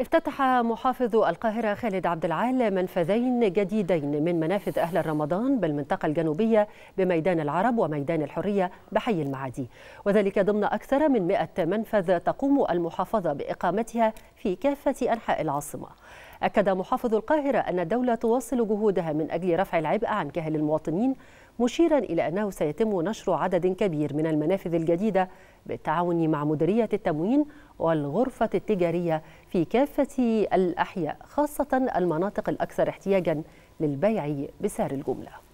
افتتح محافظ القاهرة خالد عبد العال منفذين جديدين من منافذ أهل رمضان بالمنطقة الجنوبية بميدان العرب وميدان الحرية بحي المعادي وذلك ضمن أكثر من 100 منفذ تقوم المحافظة بإقامتها في كافة أنحاء العاصمة أكد محافظ القاهرة أن الدولة تواصل جهودها من أجل رفع العبء عن كاهل المواطنين مشيرا إلى أنه سيتم نشر عدد كبير من المنافذ الجديدة بالتعاون مع مديرية التموين والغرفة التجارية في كافة الأحياء خاصة المناطق الأكثر احتياجا للبيع بسعر الجمله